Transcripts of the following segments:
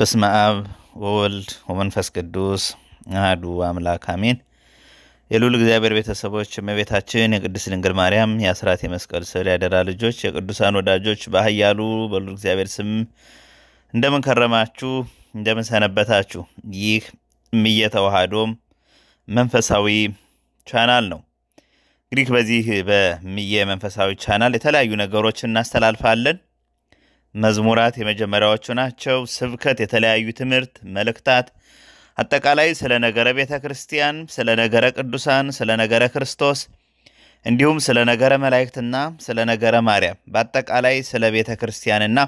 በስመ አብ ወወልድ ወመንፈስ ቅዱስ አህዱ አምላክ አሜን። የልዑል እግዚአብሔር ቤተሰቦች፣ እመቤታችን የቅድስት ድንግል ማርያም የአስራት የመስቀል ስዕል ያደራ ልጆች፣ የቅዱሳን ወዳጆች በኃያሉ በልዑል እግዚአብሔር ስም እንደምን ከረማችሁ? እንደምን ሰነበታችሁ? ይህ እምየ መንፈሳዊ ቻናል ነው። እንግዲህ በዚህ በእምየ መንፈሳዊ ቻናል የተለያዩ ነገሮችን እናስተላልፋለን። መዝሙራት የመጀመሪያዎቹ ናቸው። ስብከት፣ የተለያዩ ትምህርት መልእክታት፣ አጠቃላይ ስለ ነገረ ቤተ ክርስቲያን፣ ስለ ነገረ ቅዱሳን፣ ስለ ነገረ ክርስቶስ እንዲሁም ስለ ነገረ መላእክትና ስለ ነገረ ማርያም፣ በአጠቃላይ ስለ ቤተ ክርስቲያንና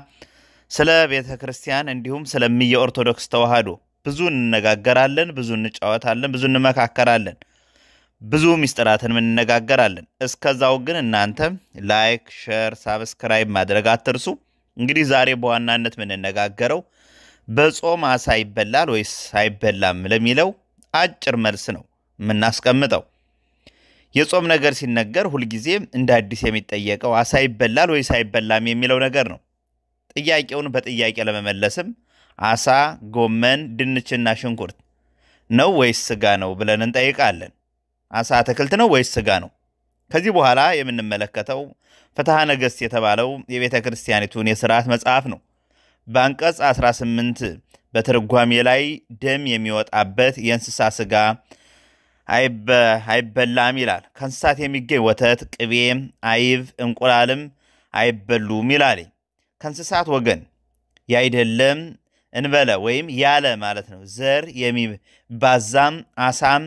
ስለ ቤተ ክርስቲያን እንዲሁም ስለሚየ ኦርቶዶክስ ተዋህዶ ብዙ እንነጋገራለን፣ ብዙ እንጫወታለን፣ ብዙ እንመካከራለን፣ ብዙ ሚስጥራትንም እንነጋገራለን። እስከዛው ግን እናንተ ላይክ፣ ሼር፣ ሳብስክራይብ ማድረግ አትርሱ። እንግዲህ ዛሬ በዋናነት የምንነጋገረው በጾም አሳ ይበላል ወይስ አይበላም ለሚለው አጭር መልስ ነው የምናስቀምጠው። የጾም ነገር ሲነገር ሁልጊዜ እንደ አዲስ የሚጠየቀው አሳ ይበላል ወይስ አይበላም የሚለው ነገር ነው። ጥያቄውን በጥያቄ ለመመለስም አሳ፣ ጎመን፣ ድንችና ሽንኩርት ነው ወይስ ስጋ ነው ብለን እንጠይቃለን። አሳ አትክልት ነው ወይስ ስጋ ነው? ከዚህ በኋላ የምንመለከተው ፍትሐ ነገሥት የተባለው የቤተ ክርስቲያኒቱን የሥርዓት መጽሐፍ ነው። በአንቀጽ 18 በትርጓሜ ላይ ደም የሚወጣበት የእንስሳ ሥጋ አይበላም ይላል። ከእንስሳት የሚገኝ ወተት፣ ቅቤ፣ አይብ፣ እንቁላልም አይበሉም ይላል። ከእንስሳት ወገን ያይደለም እንበለ ወይም ያለ ማለት ነው። ዘር የሚባዛም አሳም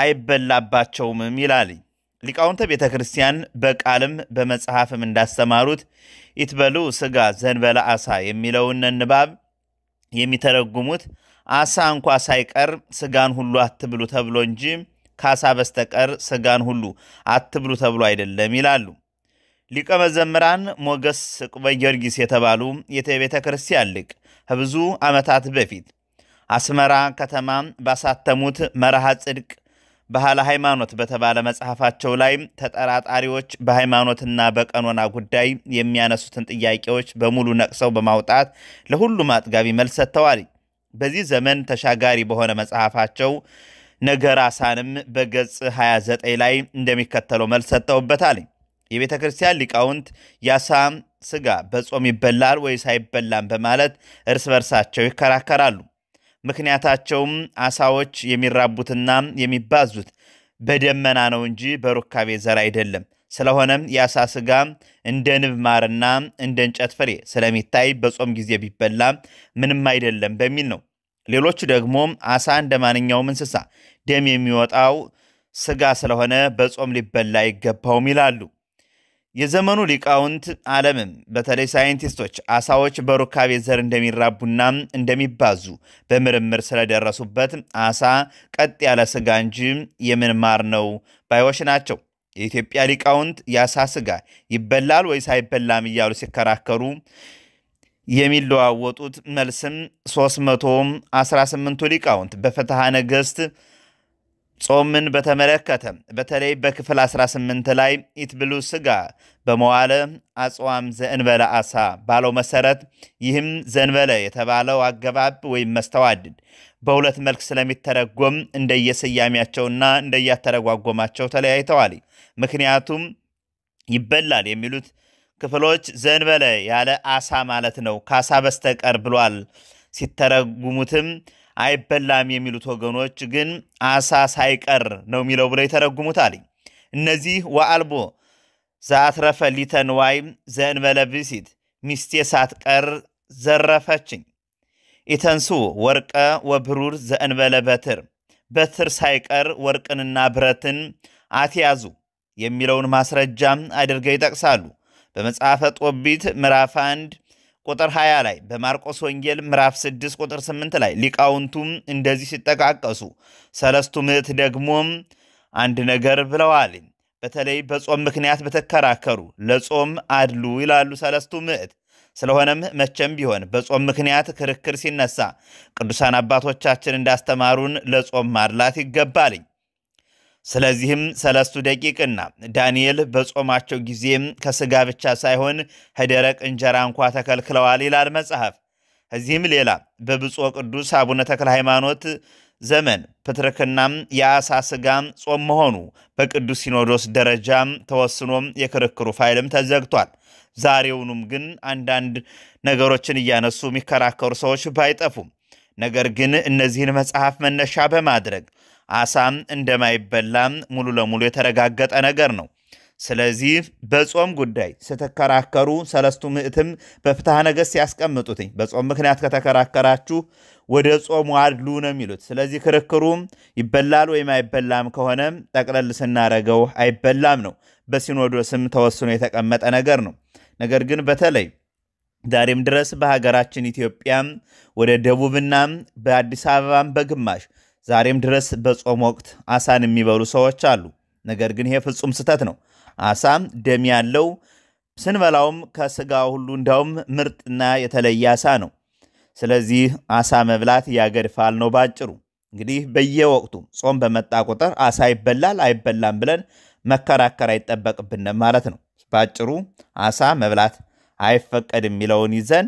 አይበላባቸውምም ይላልኝ። ሊቃውንተ ቤተ ክርስቲያን በቃልም በመጽሐፍም እንዳስተማሩት ኢትበሉ ስጋ ዘንበለ አሳ የሚለውን ንባብ የሚተረጉሙት አሳ እንኳ ሳይቀር ስጋን ሁሉ አትብሉ ተብሎ እንጂ ከአሳ በስተቀር ስጋን ሁሉ አትብሉ ተብሎ አይደለም ይላሉ። ሊቀ መዘምራን ሞገስ ዕቁበ ጊዮርጊስ የተባሉ የቤተ ክርስቲያን ሊቅ ከብዙ ዓመታት በፊት አስመራ ከተማ ባሳተሙት መርሃ ጽድቅ ባህለ ሃይማኖት በተባለ መጽሐፋቸው ላይ ተጠራጣሪዎች በሃይማኖትና በቀኖና ጉዳይ የሚያነሱትን ጥያቄዎች በሙሉ ነቅሰው በማውጣት ለሁሉም አጥጋቢ መልስ ሰጥተዋል። በዚህ ዘመን ተሻጋሪ በሆነ መጽሐፋቸው ነገር አሳንም በገጽ 29 ላይ እንደሚከተለው መልስ ሰጥተውበታል። የቤተ ክርስቲያን ሊቃውንት የአሳ ስጋ በጾም ይበላል ወይስ አይበላም በማለት እርስ በርሳቸው ይከራከራሉ። ምክንያታቸውም አሳዎች የሚራቡትና የሚባዙት በደመና ነው እንጂ በሩካቤ ዘር አይደለም። ስለሆነም የአሳ ስጋ እንደ ንብ ማርና እንደ እንጨት ፍሬ ስለሚታይ በጾም ጊዜ ቢበላ ምንም አይደለም በሚል ነው። ሌሎቹ ደግሞ አሳ እንደ ማንኛውም እንስሳ ደም የሚወጣው ስጋ ስለሆነ በጾም ሊበላ አይገባውም ይላሉ። የዘመኑ ሊቃውንት ዓለምም በተለይ ሳይንቲስቶች አሳዎች በሩካቤ ዘር እንደሚራቡና እንደሚባዙ በምርምር ስለደረሱበት አሳ ቀጥ ያለ ስጋ እንጂ የምን ማር ነው ባዮች ናቸው። የኢትዮጵያ ሊቃውንት የአሳ ስጋ ይበላል ወይስ አይበላም እያሉ ሲከራከሩ የሚለዋወጡት መልስም 318ቱ ሊቃውንት በፍትሐ ነገሥት ጾምን በተመለከተ በተለይ በክፍል 18 ላይ ኢትብሉ ስጋ በመዋለ አጽዋም ዘእንበለ አሳ ባለው መሰረት ይህም ዘንበለ የተባለው አገባብ ወይም መስተዋድድ በሁለት መልክ ስለሚተረጎም እንደየስያሜያቸውና እንደያተረጓጎማቸው ተለያይተዋል። ምክንያቱም ይበላል የሚሉት ክፍሎች ዘንበለ ያለ አሳ ማለት ነው፣ ከአሳ በስተቀር ብሏል። ሲተረጉሙትም አይበላም የሚሉት ወገኖች ግን አሳ ሳይቀር ነው የሚለው ብለው ይተረጉሙታል። እነዚህ ወአልቦ ዘአትረፈ ሊተንዋይ ዘእንበለ ብእሲት ሚስቴ ሳትቀር ዘረፈችኝ። ኢተንሱ ወርቀ ወብሩር ዘእንበለ በትር በትር ሳይቀር ወርቅንና ብረትን አትያዙ የሚለውን ማስረጃም አድርገው ይጠቅሳሉ። በመጽሐፈ ጦቢት ምዕራፍ አንድ ቁጥር 20 ላይ በማርቆስ ወንጌል ምዕራፍ 6 ቁጥር 8 ላይ ሊቃውንቱም እንደዚህ ሲጠቃቀሱ ሰለስቱ ምዕት ደግሞም አንድ ነገር ብለዋል። በተለይ በጾም ምክንያት በተከራከሩ ለጾም አድሉ ይላሉ ሰለስቱ ምዕት። ስለሆነም መቼም ቢሆን በጾም ምክንያት ክርክር ሲነሳ ቅዱሳን አባቶቻችን እንዳስተማሩን ለጾም ማድላት ይገባልኝ። ስለዚህም ሰለስቱ ደቂቅና ዳንኤል በጾማቸው ጊዜም ከስጋ ብቻ ሳይሆን ከደረቅ እንጀራ እንኳ ተከልክለዋል ይላል መጽሐፍ። እዚህም ሌላ በብፁዕ ቅዱስ አቡነ ተክለ ሃይማኖት ዘመን ፕትርክናም የአሳ ሥጋ ጾም መሆኑ በቅዱስ ሲኖዶስ ደረጃ ተወስኖም የክርክሩ ፋይልም ተዘግቷል። ዛሬውኑም ግን አንዳንድ ነገሮችን እያነሱ የሚከራከሩ ሰዎች ባይጠፉም ነገር ግን እነዚህን መጽሐፍ መነሻ በማድረግ አሳም እንደማይበላም ሙሉ ለሙሉ የተረጋገጠ ነገር ነው። ስለዚህ በጾም ጉዳይ ስትከራከሩ ሰለስቱ ምዕትም በፍትሐ ነገሥት ያስቀምጡትኝ በጾም ምክንያት ከተከራከራችሁ ወደ ጾሙ አድሉ ነው የሚሉት። ስለዚህ ክርክሩ ይበላል ወይም አይበላም ከሆነ ጠቅለል ስናደረገው አይበላም ነው። በሲኖዶስም ተወስኖ የተቀመጠ ነገር ነው። ነገር ግን በተለይ ዛሬም ድረስ በሀገራችን ኢትዮጵያ ወደ ደቡብና በአዲስ አበባም በግማሽ ዛሬም ድረስ በጾም ወቅት አሳን የሚበሉ ሰዎች አሉ። ነገር ግን ይሄ ፍጹም ስህተት ነው። አሳም ደም ያለው ስንበላውም ከስጋ ሁሉ እንዳውም ምርጥና የተለየ አሳ ነው። ስለዚህ አሳ መብላት ያገድፋል ነው ባጭሩ። እንግዲህ በየወቅቱ ጾም በመጣ ቁጥር አሳ ይበላል አይበላም ብለን መከራከር አይጠበቅብንም ማለት ነው። ባጭሩ አሳ መብላት አይፈቀድ የሚለውን ይዘን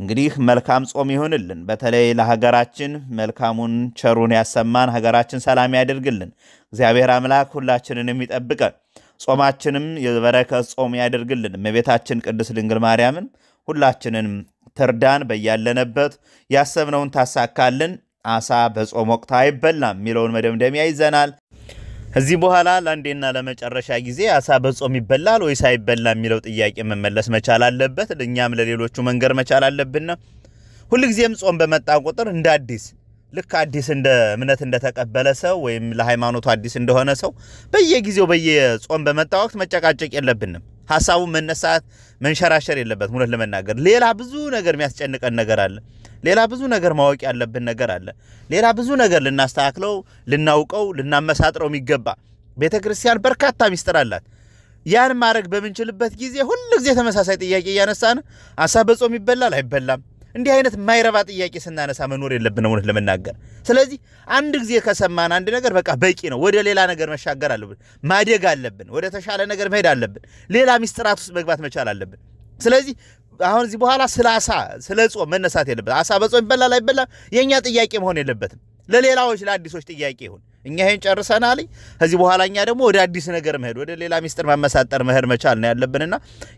እንግዲህ መልካም ጾም ይሁንልን። በተለይ ለሀገራችን መልካሙን ቸሩን ያሰማን፣ ሀገራችን ሰላም ያደርግልን። እግዚአብሔር አምላክ ሁላችንንም ይጠብቀን፣ ጾማችንም የበረከት ጾም ያደርግልን። እመቤታችን ቅድስት ድንግል ማርያምን ሁላችንንም ትርዳን፣ በያለንበት ያሰብነውን ታሳካልን። አሳ በጾም ወቅት አይበላም የሚለውን መደምደሚያ ይዘናል። ከዚህ በኋላ ለአንዴና ለመጨረሻ ጊዜ አሳ በጾም ይበላል ወይ ሳይበላ የሚለው ጥያቄ መመለስ መቻል አለበት። እኛም ለሌሎቹ መንገር መቻል አለብን። ሁልጊዜም ጾም በመጣ ቁጥር እንደ አዲስ ልክ አዲስ እንደ እምነት እንደተቀበለ ሰው ወይም ለሃይማኖቱ አዲስ እንደሆነ ሰው በየጊዜው በየጾም በመጣ ወቅት መጨቃጨቅ የለብንም። ሀሳቡን መነሳት መንሸራሸር የለበት እውነት ለመናገር ሌላ ብዙ ነገር የሚያስጨንቀን ነገር አለ። ሌላ ብዙ ነገር ማወቅ ያለብን ነገር አለ። ሌላ ብዙ ነገር ልናስተካክለው፣ ልናውቀው፣ ልናመሳጥረው የሚገባ ቤተ ክርስቲያን በርካታ ሚስጥር አላት። ያን ማድረግ በምንችልበት ጊዜ ሁል ጊዜ ተመሳሳይ ጥያቄ እያነሳን አሳ በጾም ይበላል አይበላም እንዲህ አይነት ማይረባ ጥያቄ ስናነሳ መኖር የለብንም እውነት ለመናገር። ስለዚህ አንድ ጊዜ ከሰማን አንድ ነገር በቃ በቂ ነው። ወደ ሌላ ነገር መሻገር አለብን፣ ማደግ አለብን፣ ወደ ተሻለ ነገር መሄድ አለብን፣ ሌላ ሚስጥራት ውስጥ መግባት መቻል አለብን። ስለዚህ አሁን እዚህ በኋላ ስለ አሳ ስለ ጾም መነሳት የለበትም። አሳ በጾም ይበላል አይበላም የእኛ ጥያቄ መሆን የለበትም። ለሌላዎች ለአዲሶች ጥያቄ ይሁን። እኛ ይሄን ጨርሰናል። ከዚህ በኋላ እኛ ደግሞ ወደ አዲስ ነገር መሄድ፣ ወደ ሌላ ሚስጥር ማመሳጠር መሄድ መቻል ነው ያለብንና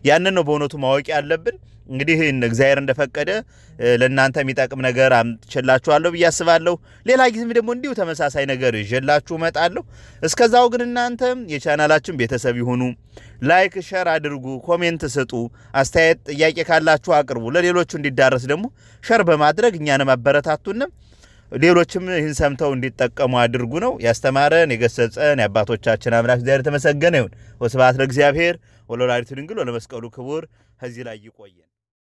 ያንን ነው በእውነቱ ማወቅ ያለብን። እንግዲህ እግዚአብሔር እንደፈቀደ ለእናንተ የሚጠቅም ነገር አምጥቼላችኋለሁ ብዬ አስባለሁ። ሌላ ጊዜም ደግሞ እንዲሁ ተመሳሳይ ነገር ይዤላችሁ እመጣለሁ። እስከዛው ግን እናንተ የቻናላችን ቤተሰብ ይሁኑ። ላይክ፣ ሸር አድርጉ፣ ኮሜንት ስጡ፣ አስተያየት፣ ጥያቄ ካላችሁ አቅርቡ። ለሌሎቹ እንዲዳረስ ደግሞ ሸር በማድረግ እኛንም አበረታቱንም ሌሎችም ይህን ሰምተው እንዲጠቀሙ አድርጉ ነው። ያስተማረን የገሰጸን የአባቶቻችን አምላክ እግዚአብሔር የተመሰገነ ይሁን። ወስብሐት ለእግዚአብሔር ወለወላዲቱ ድንግል ወለመስቀሉ ክቡር። ከዚህ ላይ ይቆየን።